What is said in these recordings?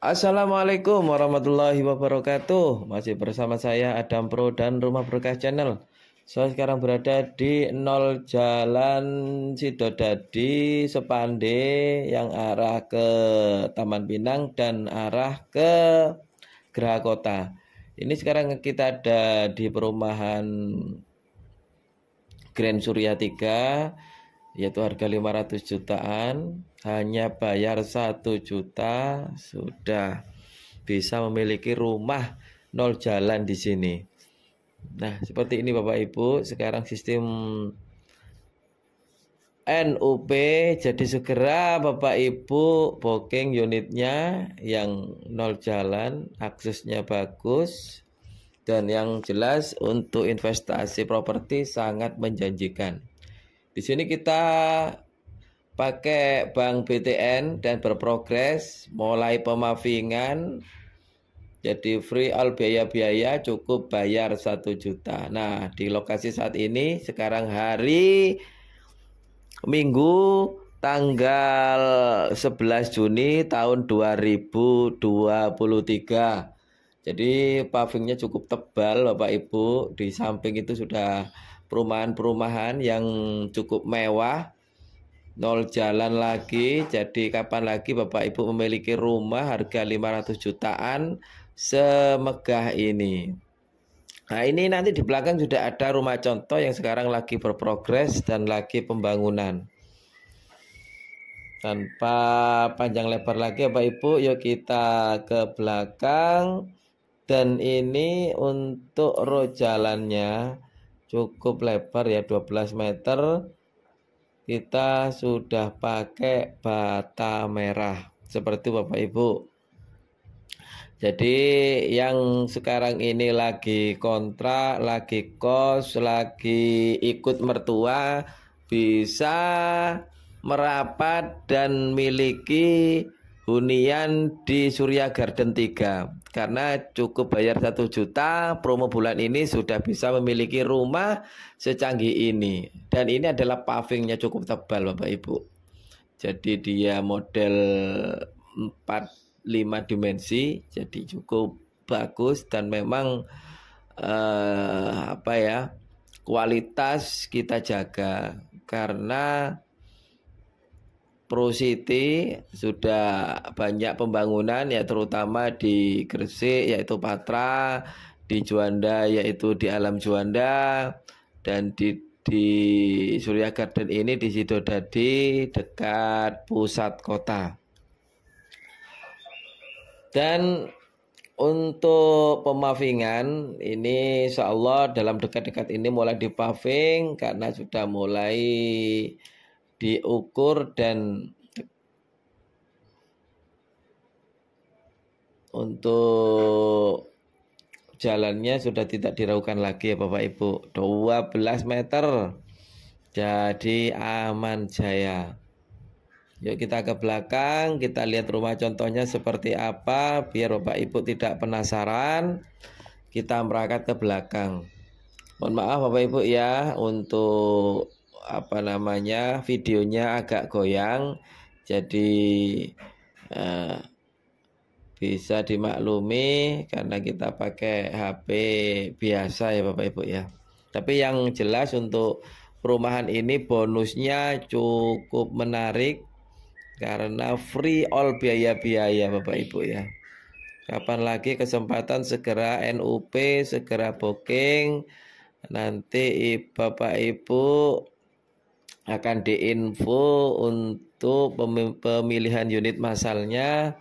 Assalamualaikum warahmatullahi wabarakatuh. Masih bersama saya Adam Pro dan Rumah Berkah Channel. Saya sekarang berada di 0 Jalan Sidodadi Sepande yang arah ke Taman Pinang dan arah ke Geraha Kota. Ini sekarang kita ada di perumahan Grand Surya 3 yaitu harga 500 jutaan hanya bayar 1 juta sudah bisa memiliki rumah nol jalan di sini. Nah, seperti ini Bapak Ibu, sekarang sistem NUP jadi segera Bapak Ibu booking unitnya yang nol jalan, aksesnya bagus dan yang jelas untuk investasi properti sangat menjanjikan. Di sini kita pakai bank BTN dan berprogres mulai pemafingan jadi free all biaya-biaya cukup bayar 1 juta. Nah, di lokasi saat ini sekarang hari Minggu tanggal 11 Juni tahun 2023. Jadi pavingnya cukup tebal Bapak Ibu. Di samping itu sudah perumahan-perumahan yang cukup mewah nol jalan lagi jadi kapan lagi Bapak Ibu memiliki rumah harga 500 jutaan semegah ini Nah ini nanti di belakang sudah ada rumah contoh yang sekarang lagi berprogres dan lagi pembangunan tanpa panjang lebar lagi Bapak Ibu yuk kita ke belakang dan ini untuk rojalannya cukup lebar ya 12 meter kita sudah pakai bata merah seperti Bapak Ibu jadi yang sekarang ini lagi kontrak, lagi kos, lagi ikut mertua bisa merapat dan miliki hunian di Surya Garden 3 karena cukup bayar satu juta promo bulan ini sudah bisa memiliki rumah secanggih ini dan ini adalah pavingnya cukup tebal Bapak Ibu jadi dia model 45 dimensi jadi cukup bagus dan memang eh, apa ya kualitas kita jaga karena Pro City sudah banyak pembangunan ya terutama di Gresik yaitu Patra, di Juanda yaitu di Alam Juanda dan di di Surya Garden ini di Sidodadi dekat pusat kota. Dan untuk pemavingan ini insya Allah dalam dekat-dekat ini mulai dipaving karena sudah mulai diukur dan untuk jalannya sudah tidak diragukan lagi ya Bapak Ibu 12 meter jadi aman jaya yuk kita ke belakang kita lihat rumah contohnya seperti apa biar Bapak Ibu tidak penasaran kita berangkat ke belakang mohon maaf Bapak Ibu ya untuk apa namanya videonya agak goyang jadi eh, bisa dimaklumi karena kita pakai HP biasa ya Bapak Ibu ya tapi yang jelas untuk perumahan ini bonusnya cukup menarik karena free all biaya-biaya Bapak Ibu ya kapan lagi kesempatan segera NUP segera booking nanti Bapak Ibu akan diinfo untuk pemilihan unit masalnya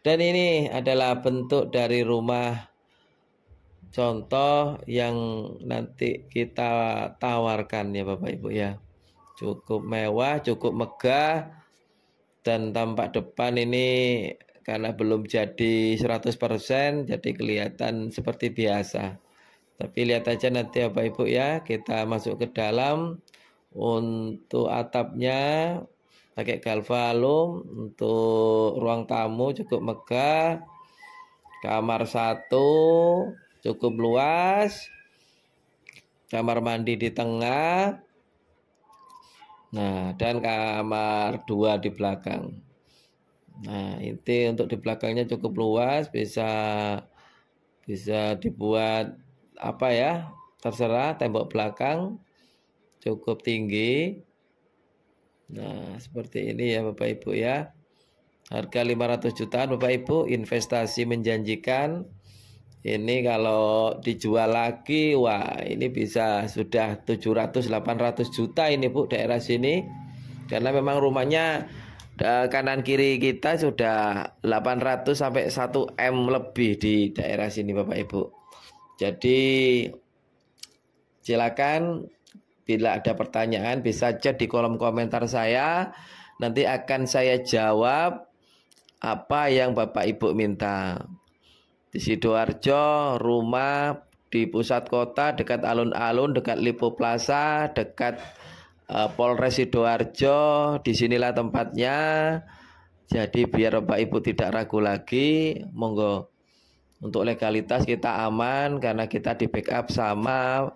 dan ini adalah bentuk dari rumah contoh yang nanti kita tawarkan ya Bapak Ibu ya cukup mewah cukup megah dan tampak depan ini karena belum jadi 100% jadi kelihatan seperti biasa tapi lihat aja nanti Bapak Ibu ya kita masuk ke dalam untuk atapnya pakai galvalum, untuk ruang tamu cukup megah. Kamar satu cukup luas. Kamar mandi di tengah. Nah, dan kamar dua di belakang. Nah, inti untuk di belakangnya cukup luas, bisa bisa dibuat apa ya? Terserah tembok belakang cukup tinggi. Nah, seperti ini ya Bapak Ibu ya. Harga 500 jutaan Bapak Ibu, investasi menjanjikan. Ini kalau dijual lagi, wah ini bisa sudah 700 800 juta ini Bu daerah sini. Karena memang rumahnya e, kanan kiri kita sudah 800 sampai 1 M lebih di daerah sini Bapak Ibu. Jadi silakan Bila ada pertanyaan bisa chat di kolom komentar saya. Nanti akan saya jawab apa yang Bapak Ibu minta. Di Sidoarjo, rumah di pusat kota dekat alun-alun, dekat Lipo Plaza, dekat uh, Polres Sidoarjo. Disinilah tempatnya. Jadi biar Bapak Ibu tidak ragu lagi, monggo untuk legalitas kita aman karena kita di backup sama